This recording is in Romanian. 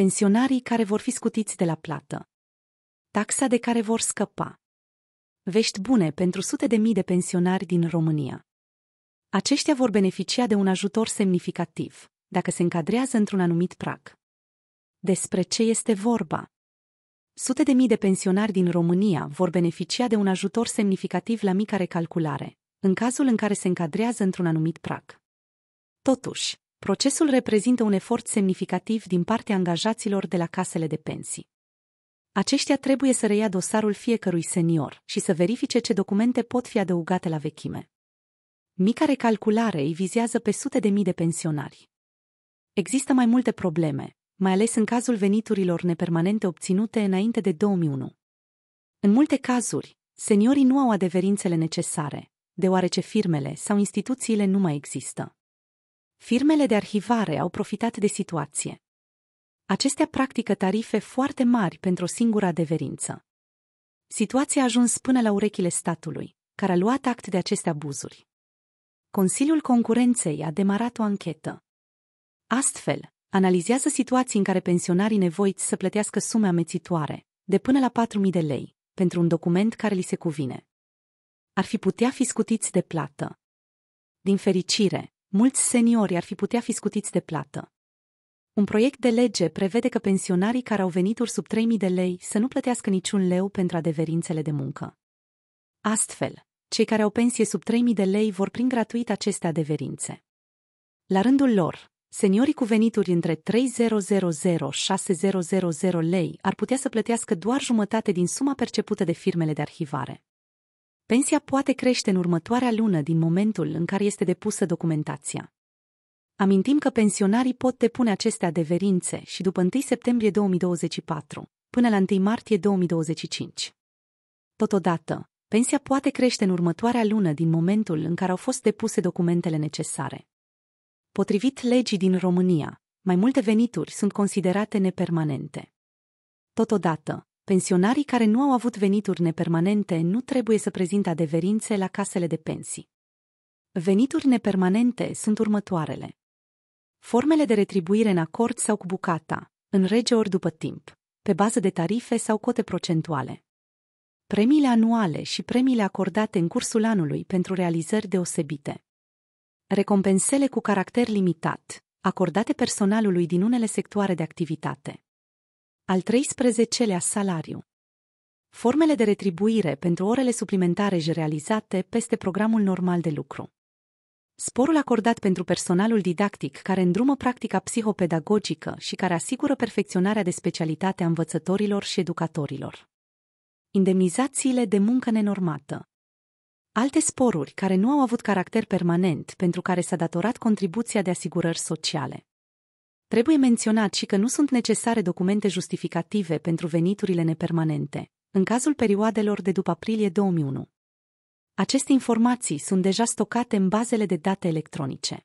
pensionarii care vor fi scutiți de la plată. Taxa de care vor scăpa. Vești bune pentru sute de mii de pensionari din România. Aceștia vor beneficia de un ajutor semnificativ, dacă se încadrează într-un anumit prag. Despre ce este vorba? Sute de mii de pensionari din România vor beneficia de un ajutor semnificativ la mica recalculare, în cazul în care se încadrează într-un anumit prag. Totuși, Procesul reprezintă un efort semnificativ din partea angajaților de la casele de pensii. Aceștia trebuie să reia dosarul fiecărui senior și să verifice ce documente pot fi adăugate la vechime. Mica recalculare îi vizează pe sute de mii de pensionari. Există mai multe probleme, mai ales în cazul veniturilor nepermanente obținute înainte de 2001. În multe cazuri, seniorii nu au adeverințele necesare, deoarece firmele sau instituțiile nu mai există firmele de arhivare au profitat de situație. Acestea practică tarife foarte mari pentru o singură adeverință. Situația a ajuns până la urechile statului, care a luat act de aceste abuzuri. Consiliul Concurenței a demarat o anchetă. Astfel, analizează situații în care pensionarii nevoiți să plătească sume amețitoare, de până la 4.000 de lei, pentru un document care li se cuvine. Ar fi putea fi scutiți de plată. Din fericire, mulți seniori ar fi putea fi scutiți de plată. Un proiect de lege prevede că pensionarii care au venituri sub 3.000 de lei să nu plătească niciun leu pentru adeverințele de muncă. Astfel, cei care au pensie sub 3.000 de lei vor primi gratuit aceste adeverințe. La rândul lor, seniorii cu venituri între 3000-6000 lei ar putea să plătească doar jumătate din suma percepută de firmele de arhivare. Pensia poate crește în următoarea lună din momentul în care este depusă documentația. Amintim că pensionarii pot depune aceste adeverințe și după 1 septembrie 2024, până la 1 martie 2025. Totodată, pensia poate crește în următoarea lună din momentul în care au fost depuse documentele necesare. Potrivit legii din România, mai multe venituri sunt considerate nepermanente. Totodată, pensionarii care nu au avut venituri nepermanente nu trebuie să prezinte adeverințe la casele de pensii. Venituri nepermanente sunt următoarele. Formele de retribuire în acord sau cu bucata, în rege ori după timp, pe bază de tarife sau cote procentuale. Premiile anuale și premiile acordate în cursul anului pentru realizări deosebite. Recompensele cu caracter limitat, acordate personalului din unele sectoare de activitate. Al 13-lea salariu. Formele de retribuire pentru orele suplimentare și realizate peste programul normal de lucru. Sporul acordat pentru personalul didactic care îndrumă practica psihopedagogică și care asigură perfecționarea de specialitate a învățătorilor și educatorilor. Indemnizațiile de muncă nenormată. Alte sporuri care nu au avut caracter permanent pentru care s-a datorat contribuția de asigurări sociale. Trebuie menționat și că nu sunt necesare documente justificative pentru veniturile nepermanente, în cazul perioadelor de după aprilie 2001. Aceste informații sunt deja stocate în bazele de date electronice.